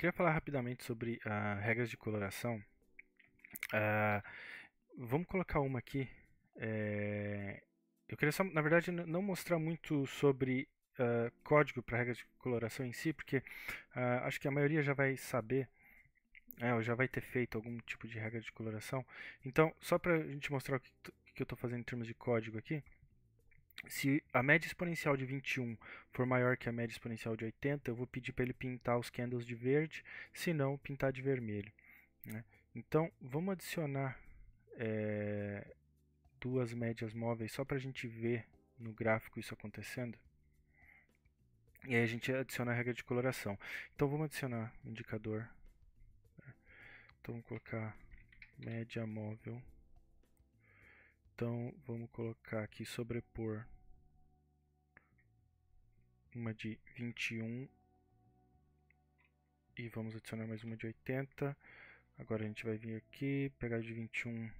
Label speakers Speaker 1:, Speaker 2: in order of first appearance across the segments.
Speaker 1: queria falar rapidamente sobre uh, regras de coloração. Uh, vamos colocar uma aqui. É... Eu queria só, na verdade, não mostrar muito sobre uh, código para regras de coloração em si, porque acho que a maioria já vai saber, é, já vai ter feito algum tipo de regra de coloração. Então, só para a gente mostrar o que, que eu estou fazendo em termos de código aqui se a média exponencial de 21 for maior que a média exponencial de 80, eu vou pedir para ele pintar os candles de verde, se não, pintar de vermelho. Né? Então, vamos adicionar é, duas médias móveis só para a gente ver no gráfico isso acontecendo. E aí a gente adiciona a regra de coloração. Então, vamos adicionar o indicador. Né? Então, vamos colocar média móvel então vamos colocar aqui sobrepor uma de 21 e vamos adicionar mais uma de 80. Agora a gente vai vir aqui, pegar de 21,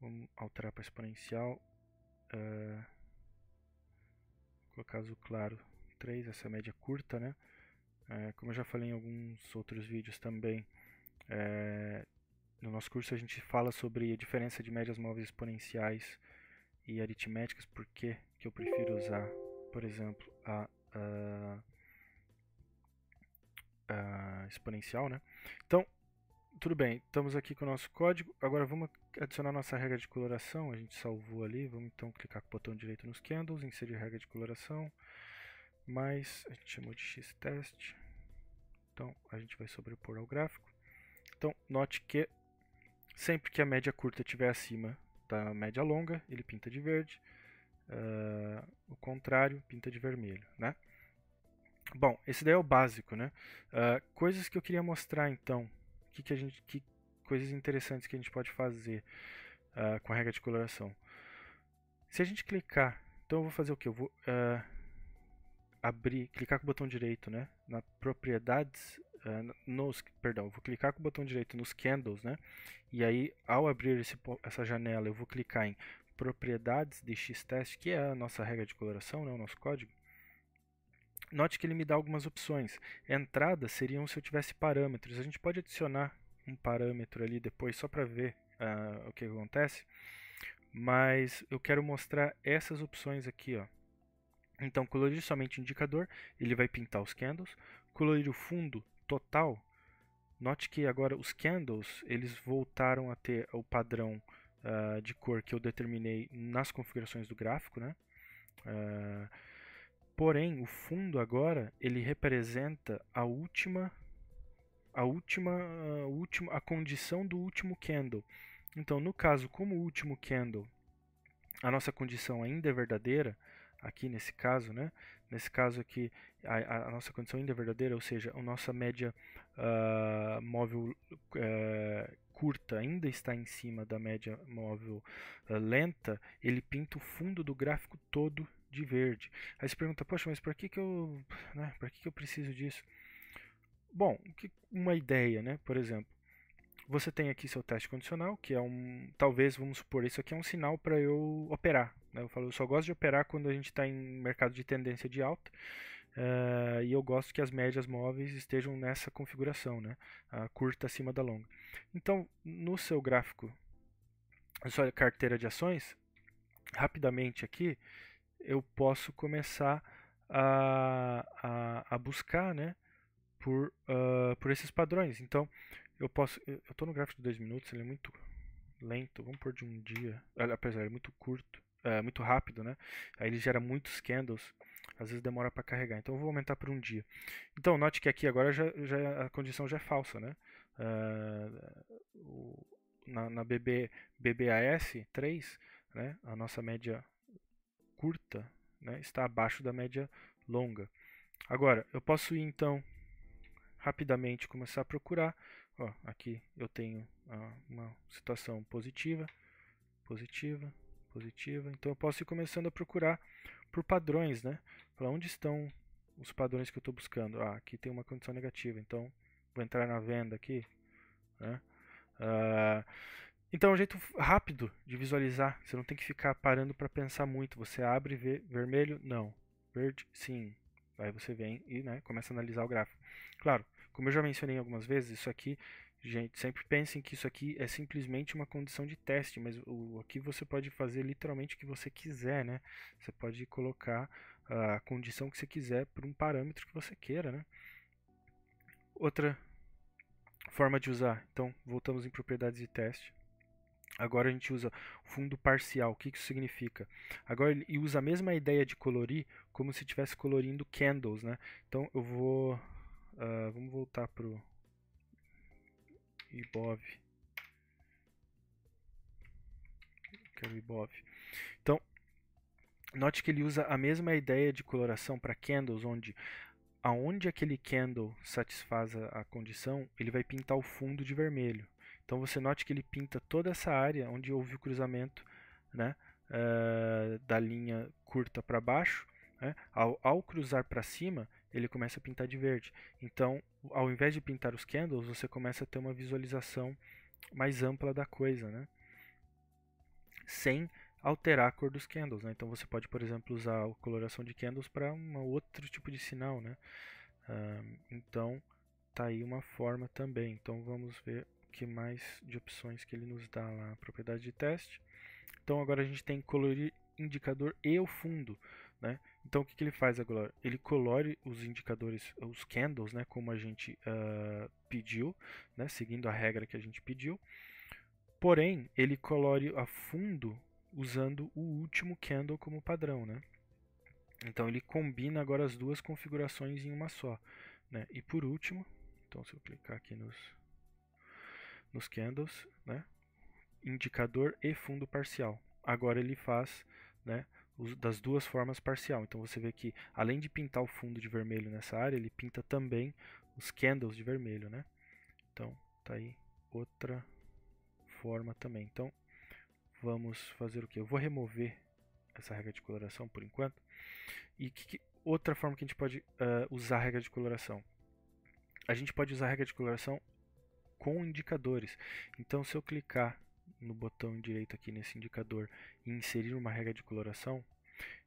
Speaker 1: vamos alterar para exponencial, uh, colocar azul claro 3, essa média é curta, né? Uh, como eu já falei em alguns outros vídeos também, uh, no nosso curso a gente fala sobre a diferença de médias móveis exponenciais e aritméticas, por que eu prefiro usar, por exemplo, a, a, a exponencial, né? Então, tudo bem, estamos aqui com o nosso código. Agora vamos adicionar nossa regra de coloração. A gente salvou ali. Vamos então clicar com o botão direito nos candles, inserir regra de coloração. mais a gente chamou de x-test. Então a gente vai sobrepor ao gráfico. Então note que Sempre que a média curta estiver acima da média longa, ele pinta de verde. Uh, o contrário, pinta de vermelho, né? Bom, esse daí é o básico, né? Uh, coisas que eu queria mostrar, então. Que, que a gente, que coisas interessantes que a gente pode fazer uh, com a regra de coloração. Se a gente clicar, então eu vou fazer o que? Eu vou abrir, clicar com o botão direito, né? Na propriedades é, nos, perdão, vou clicar com o botão direito nos candles, né? E aí, ao abrir esse, essa janela, eu vou clicar em propriedades de xtest, que é a nossa regra de coloração, né, o nosso código. Note que ele me dá algumas opções. Entradas seriam se eu tivesse parâmetros. A gente pode adicionar um parâmetro ali depois só para ver uh, o que acontece. Mas eu quero mostrar essas opções aqui, ó. Então, colorir somente o indicador, ele vai pintar os candles. Colorir o fundo, total, note que agora os candles eles voltaram a ter o padrão uh, de cor que eu determinei nas configurações do gráfico, né? Uh, porém, o fundo agora ele representa a última, a última, a ah, última, a condição do último candle. Então, no caso, como o último candle, a nossa condição ainda é verdadeira, aqui nesse caso, né? Nesse caso aqui, a, a nossa condição ainda é verdadeira, ou seja, a nossa média uh, móvel uh, curta ainda está em cima da média móvel uh, lenta, ele pinta o fundo do gráfico todo de verde. Aí você pergunta, poxa, mas para que, que, eu, né, que, que eu preciso disso? Bom, que, uma ideia, né? por exemplo, você tem aqui seu teste condicional, que é um, talvez, vamos supor, isso aqui é um sinal para eu operar, né? Eu falo, eu só gosto de operar quando a gente está em mercado de tendência de alta. Uh, e eu gosto que as médias móveis estejam nessa configuração, né? A curta acima da longa. Então, no seu gráfico, na sua carteira de ações, rapidamente aqui, eu posso começar a, a, a buscar, né? Por, uh, por esses padrões. Então, eu posso. Eu estou no gráfico de 2 minutos, ele é muito lento. Vamos pôr de um dia. Eh, apesar, ele é muito curto é, muito rápido, né? Aí ele gera muitos candles, às vezes demora para carregar. Então eu vou aumentar por um dia. Então note que aqui agora já, já a condição já é falsa, né? Uh, na, na BB, BBAS 3, né? A nossa média curta né, está abaixo da média longa. Agora, eu posso ir então rapidamente começar a procurar. Ó, aqui eu tenho ah, uma situação positiva, positiva, positiva. Então eu posso ir começando a procurar por padrões, né? Para onde estão os padrões que eu estou buscando? Ah, aqui tem uma condição negativa, então vou entrar na venda aqui, né? Uh, então é um jeito rápido de visualizar. Você não tem que ficar parando para pensar muito. Você abre e vê vermelho, não. Verde, sim. Aí você vem e né, começa a analisar o gráfico. Claro, como eu já mencionei algumas vezes, isso aqui Gente, sempre pensem que isso aqui é simplesmente uma condição de teste, mas o, aqui você pode fazer é literalmente o que você quiser, né? Você pode colocar a condição que você quiser para um parâmetro que você queira, né? Outra forma de usar, então voltamos em propriedades de teste. Agora a gente usa fundo parcial. O que isso significa? Agora ele usa a mesma ideia de colorir como se estivesse colorindo candles, né? Então eu vou... Uh, vamos voltar para o IBOV. Que é o IBOV. Então, note que ele usa a mesma ideia de coloração para candles, onde aonde aquele candle satisfaz a, a condição, ele vai pintar o fundo de vermelho. Então você note que ele pinta toda essa área onde houve o cruzamento né, uh, da linha curta para baixo. Né? Ao, ao cruzar para cima, ele começa a pintar de verde. Então, ao invés de pintar os candles, você começa a ter uma visualização mais ampla da coisa, né? Sem alterar a cor dos candles, né? Então você pode, por exemplo, usar a coloração de candles para um outro tipo de sinal, né? Uh, então, tá aí uma forma também. Então vamos ver o que mais de opções que ele nos dá lá, na propriedade de teste. Então agora a gente tem colorir indicador e o fundo, né? Então o que, que ele faz agora? Ele colore os indicadores, os candles, né, como a gente uh, pediu, né, seguindo a regra que a gente pediu. Porém, ele colore a fundo usando o último candle como padrão, né? Então ele combina agora as duas configurações em uma só, né? E por último, então se eu clicar aqui nos nos candles, né? Indicador e fundo parcial. Agora ele faz, né? das duas formas parcial. Então você vê que além de pintar o fundo de vermelho nessa área, ele pinta também os candles de vermelho, né? Então tá aí outra forma também. Então vamos fazer o que? Eu vou remover essa regra de coloração por enquanto. E que, que outra forma que a gente pode uh, usar a regra de coloração? A gente pode usar a regra de coloração com indicadores. Então se eu clicar no botão direito aqui nesse indicador e inserir uma regra de coloração,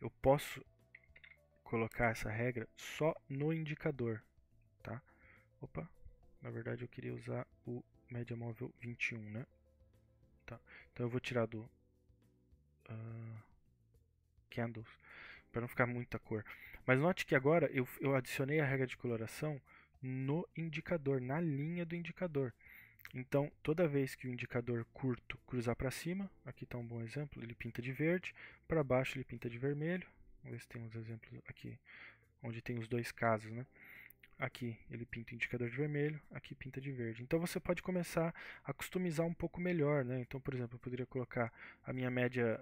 Speaker 1: eu posso colocar essa regra só no indicador, tá? Opa, na verdade eu queria usar o média móvel 21, né? Tá. Então eu vou tirar do uh, candles para não ficar muita cor. Mas note que agora eu, eu adicionei a regra de coloração no indicador, na linha do indicador. Então, toda vez que o indicador curto cruzar para cima, aqui está um bom exemplo, ele pinta de verde, para baixo ele pinta de vermelho. Vamos ver se tem uns exemplos aqui, onde tem os dois casos, né? Aqui ele pinta o indicador de vermelho, aqui pinta de verde. Então você pode começar a customizar um pouco melhor, né? Então, por exemplo, eu poderia colocar a minha média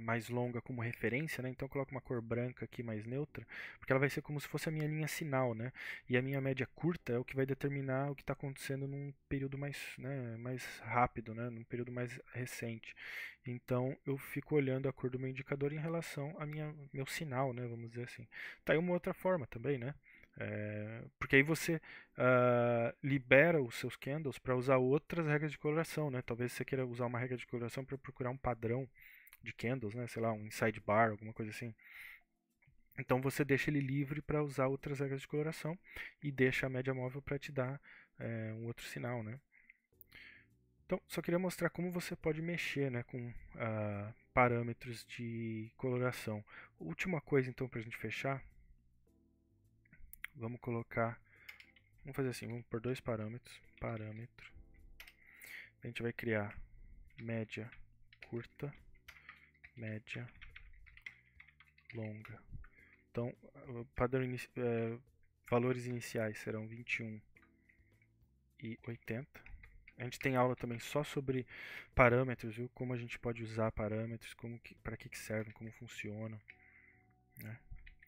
Speaker 1: mais longa como referência, né? Então eu coloco uma cor branca aqui mais neutra, porque ela vai ser como se fosse a minha linha sinal, né? E a minha média curta é o que vai determinar o que está acontecendo num período mais, né, mais rápido, né? Num período mais recente. Então eu fico olhando a cor do meu indicador em relação ao meu sinal, né? Vamos dizer assim. Tá aí uma outra forma também, né? É, porque aí você uh, libera os seus candles para usar outras regras de coloração, né? Talvez você queira usar uma regra de coloração para procurar um padrão de candles, né? Sei lá, um inside bar, alguma coisa assim. Então você deixa ele livre para usar outras regras de coloração e deixa a média móvel para te dar é, um outro sinal, né? Então, só queria mostrar como você pode mexer né, com uh, parâmetros de coloração. Última coisa, então, para a gente fechar. Vamos colocar... Vamos fazer assim, vamos por dois parâmetros. Parâmetro. A gente vai criar média curta média, longa. Então, padrão inici é, valores iniciais serão 21 e 80. A gente tem aula também só sobre parâmetros, viu? Como a gente pode usar parâmetros, como que, para que, que servem, como funcionam. Né?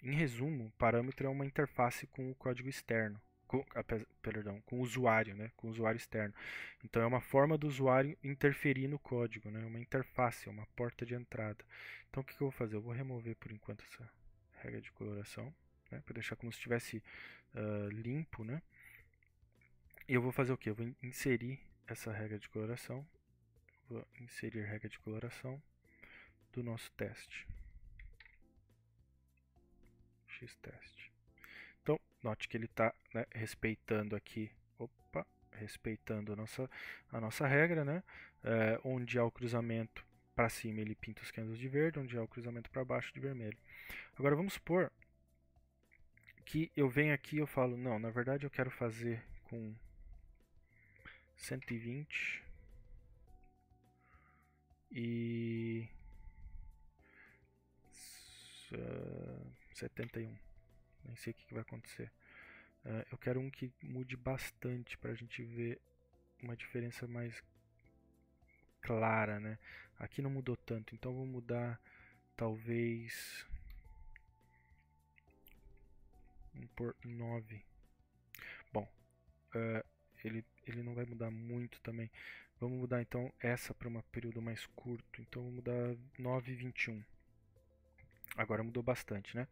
Speaker 1: Em resumo, parâmetro é uma interface com o código externo com, perdão, com o usuário, né, com o usuário externo. Então é uma forma do usuário interferir no código, né, uma interface, uma porta de entrada. Então o que, que eu vou fazer? Eu vou remover por enquanto essa regra de coloração, né, para deixar como se estivesse uh, limpo, né. E eu vou fazer o que? Eu vou inserir essa regra de coloração, vou inserir regra de coloração do nosso teste. X teste. Note que ele está né, respeitando aqui, opa, respeitando a nossa, a nossa regra, né? É, onde há o cruzamento para cima ele pinta os candles de verde, onde há o cruzamento para baixo de vermelho. Agora vamos supor que eu venho aqui e eu falo, não, na verdade eu quero fazer com 120 e 71 nem sei o que, que vai acontecer. Uh, eu quero um que mude bastante para a gente ver uma diferença mais clara, né? Aqui não mudou tanto, então vou mudar talvez por 9. Bom, uh, ele, ele não vai mudar muito também. Vamos mudar então essa para um período mais curto, então vou mudar 9 e 21. Agora mudou bastante, né?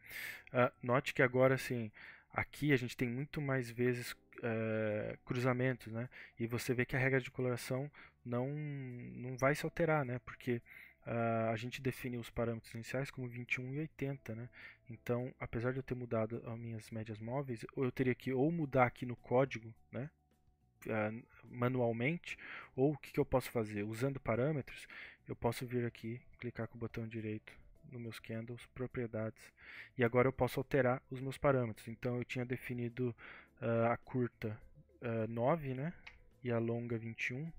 Speaker 1: Uh, note que agora, assim, aqui a gente tem muito mais vezes uh, cruzamentos, né? E você vê que a regra de coloração não, não vai se alterar, né? Porque Uh, a gente definiu os parâmetros iniciais como 21 e 80, né? Então, apesar de eu ter mudado as minhas médias móveis, eu teria que ou mudar aqui no código, né? Ah, manualmente, ou o que, que eu posso fazer? Usando parâmetros, eu posso vir aqui, clicar com o botão direito nos meus candles, propriedades. E agora eu posso alterar os meus parâmetros. Então eu tinha definido uh, a curta uh, ah, 9, né? E a longa 21.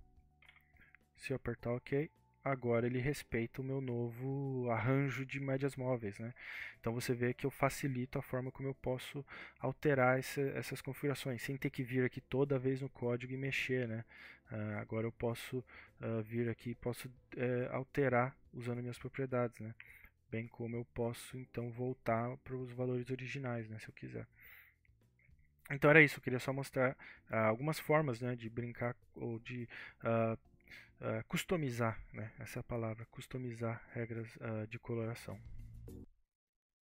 Speaker 1: Se eu apertar OK, agora ele respeita o meu novo arranjo de médias móveis, né? Então você vê que eu facilito a forma como eu posso alterar essas configurações, sem ter que vir aqui toda vez no código e mexer, né? Uh, agora eu posso uh, vir aqui, e posso uh, alterar usando minhas propriedades, né? bem como eu posso então voltar para os valores originais, né, se eu quiser. Então era isso, eu queria só mostrar uh, algumas formas né, de brincar ou de uh, uh, customizar, né, essa palavra, customizar regras de coloração.